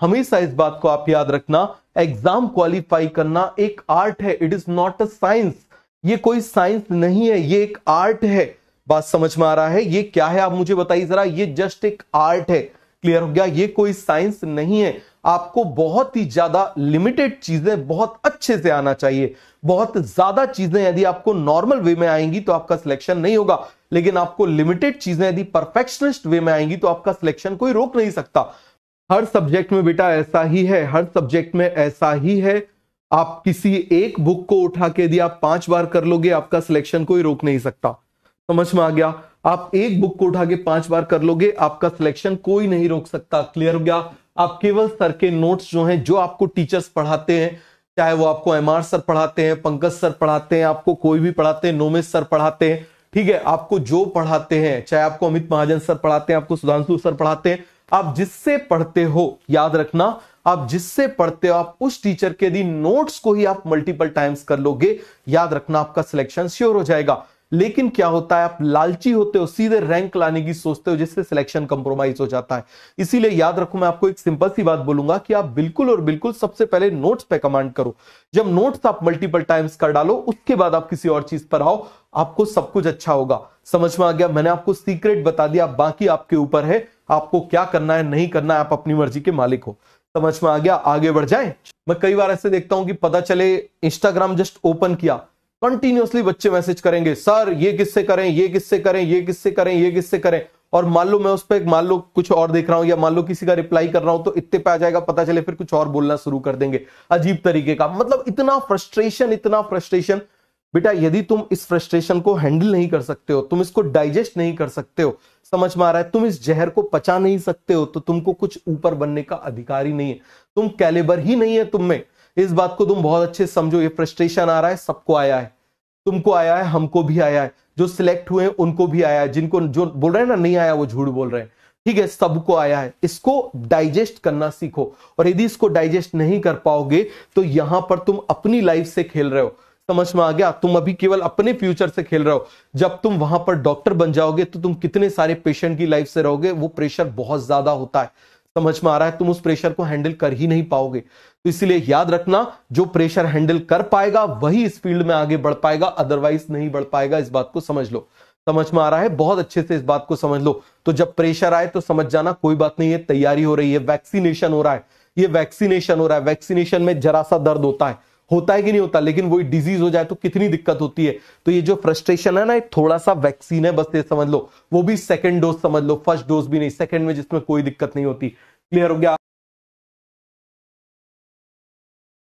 हमेशा इस बात को आप याद रखना एग्जाम क्वालिफाई करना एक आर्ट है it is not a science ये कोई साइंस नहीं है ये एक आर्ट है बात समझ में आ रहा है ये क्या है आप मुझे बताइए जरा ये जस्ट एक आर्ट है क्लियर हो गया ये कोई साइंस नहीं है आपको बहुत ही ज्यादा लिमिटेड चीजें बहुत अच्छे से आना चाहिए बहुत ज्यादा चीजें यदि आपको नॉर्मल वे में आएंगी तो आपका सिलेक्शन नहीं होगा लेकिन आपको लिमिटेड चीजें यदि परफेक्शनिस्ट वे में आएंगी तो आपका सिलेक्शन कोई रोक नहीं सकता हर सब्जेक्ट में बेटा ऐसा ही है हर सब्जेक्ट में ऐसा ही है आप किसी एक बुक को उठा के यदि आप पांच बार कर लोगे आपका सिलेक्शन कोई रोक नहीं सकता समझ में आ गया आप एक बुक को उठा के पांच बार कर लोगे आपका सिलेक्शन कोई नहीं रोक सकता क्लियर हो गया आप केवल सर के नोट्स जो हैं जो आपको टीचर्स पढ़ाते हैं चाहे वो आपको एम आर सर पढ़ाते हैं पंकज सर पढ़ाते हैं आपको कोई भी पढ़ाते हैं नोमेश सर पढ़ाते हैं ठीक है आपको जो पढ़ाते हैं चाहे आपको अमित महाजन सर पढ़ाते हैं आपको सुधांशु सर पढ़ाते हैं आप जिससे पढ़ते हो याद रखना आप जिससे पढ़ते हो आप उस टीचर के दिन नोट्स को ही आप मल्टीपल टाइम्स कर लोगे याद रखना आपका सिलेक्शन श्योर हो जाएगा लेकिन क्या होता है आप लालची होते हो सीधे रैंक लाने की सोचते हो जिससे सिलेक्शन कंप्रोमाइज हो जाता है इसीलिए याद रखो मैं आपको एक सिंपल सी बात बोलूंगा कि आप बिल्कुल और बिल्कुल सबसे पहले नोट्स पे कमांड करो जब नोट्स आप मल्टीपल टाइम्स कर डालो उसके बाद आप किसी और चीज पर आओ आपको सब कुछ अच्छा होगा समझ में आ गया मैंने आपको सीक्रेट बता दिया बाकी आपके ऊपर है आपको क्या करना है नहीं करना है आप अपनी मर्जी के मालिक हो समझ में आ गया आगे बढ़ जाए मैं कई बार ऐसे देखता हूं कि पता चले इंस्टाग्राम जस्ट ओपन किया कंटिन्यूसली बच्चे मैसेज करेंगे सर ये किससे करें ये किससे करें ये किससे करें ये किससे करें और मान लो मैं उस पर मान लो कुछ और देख रहा हूं या मान लो किसी का रिप्लाई कर रहा हूं तो इतने पे आ जाएगा पता चले फिर कुछ और बोलना शुरू कर देंगे अजीब तरीके का मतलब इतना फ्रस्ट्रेशन इतना फ्रस्ट्रेशन बेटा यदि तुम इस फ्रस्ट्रेशन को हैंडल नहीं कर सकते हो तुम इसको डाइजेस्ट नहीं कर सकते हो समझ में आ रहा है तुम इस जहर को पचा नहीं सकते हो तो तुमको कुछ ऊपर बनने का अधिकार ही नहीं है तुम कैलेबर ही नहीं है तुम में इस बात को तुम बहुत अच्छे समझो ये फ्रस्ट्रेशन आ रहा है सबको आया है तुमको आया है हमको भी आया है जो सिलेक्ट हुए उनको भी आया है जिनको जो बोल रहे हैं ना नहीं आया वो झूठ बोल रहे हैं ठीक है सबको आया है इसको डाइजेस्ट करना सीखो और यदि इसको डाइजेस्ट नहीं कर पाओगे तो यहां पर तुम अपनी लाइफ से खेल रहे हो समझ में आ गया तुम अभी केवल अपने फ्यूचर से खेल रहे हो जब तुम वहां पर डॉक्टर बन जाओगे तो तुम कितने सारे पेशेंट की लाइफ से रहोगे वो प्रेशर बहुत ज्यादा होता है समझ में आ रहा है तुम उस प्रेशर को हैंडल कर ही नहीं पाओगे तो इसलिए याद रखना जो प्रेशर हैंडल कर पाएगा वही इस फील्ड में आगे बढ़ पाएगा अदरवाइज नहीं बढ़ पाएगा इस बात को समझ लो समझ में आ रहा है बहुत अच्छे से इस बात को समझ लो तो जब प्रेशर आए तो समझ जाना कोई बात नहीं है तैयारी हो रही है वैक्सीनेशन हो रहा है ये वैक्सीनेशन हो रहा है वैक्सीनेशन में जरा सा दर्द होता है होता है कि नहीं होता लेकिन वही डिजीज हो जाए तो कितनी दिक्कत होती है तो ये जो फ्रस्ट्रेशन है ना ये थोड़ा सा वैक्सीन है बस ये समझ लो वो भी सेकंड डोज समझ लो फर्स्ट डोज भी नहीं सेकंड में जिसमें कोई दिक्कत नहीं होती क्लियर हो गया